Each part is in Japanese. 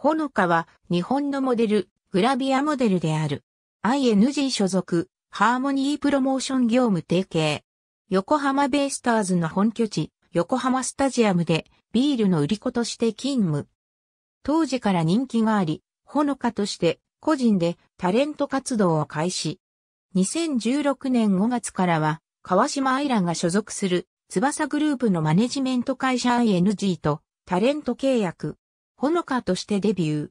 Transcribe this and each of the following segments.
ほのかは日本のモデル、グラビアモデルである。ING 所属、ハーモニープロモーション業務提携。横浜ベイスターズの本拠地、横浜スタジアムでビールの売り子として勤務。当時から人気があり、ほのかとして個人でタレント活動を開始。2016年5月からは、川島愛ンが所属する翼グループのマネジメント会社 ING とタレント契約。ほのかとしてデビュー。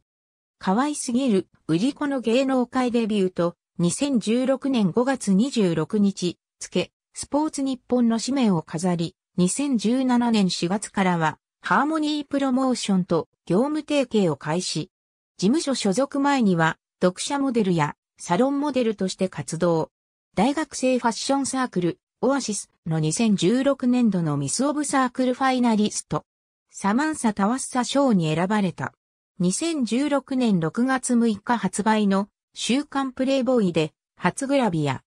可愛すぎる、売り子の芸能界デビューと、2016年5月26日、付、スポーツ日本の使命を飾り、2017年4月からは、ハーモニープロモーションと業務提携を開始。事務所所属前には、読者モデルやサロンモデルとして活動。大学生ファッションサークル、オアシスの2016年度のミスオブサークルファイナリスト。サマンサ・タワッサ賞に選ばれた。2016年6月6日発売の週刊プレイボーイで初グラビア。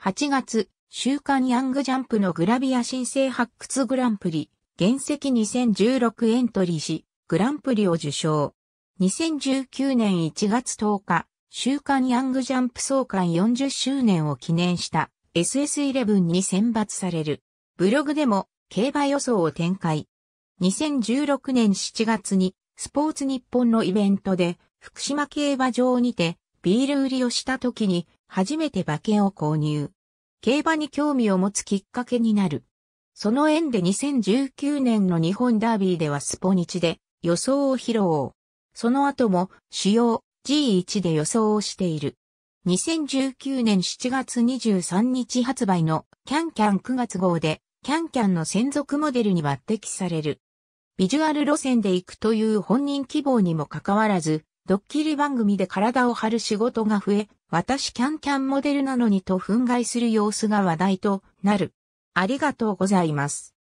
8月、週刊ヤングジャンプのグラビア新生発掘グランプリ、原石2016エントリーし、グランプリを受賞。2019年1月10日、週刊ヤングジャンプ創刊40周年を記念した SS11 に選抜される。ブログでも競馬予想を展開。2016年7月にスポーツ日本のイベントで福島競馬場にてビール売りをした時に初めて馬券を購入。競馬に興味を持つきっかけになる。その縁で2019年の日本ダービーではスポニチで予想を披露。その後も主要 G1 で予想をしている。2019年7月23日発売のキャンキャン9月号でキャンキャンの専属モデルに抜擢される。ビジュアル路線で行くという本人希望にもかかわらず、ドッキリ番組で体を張る仕事が増え、私キャンキャンモデルなのにと憤慨する様子が話題となる。ありがとうございます。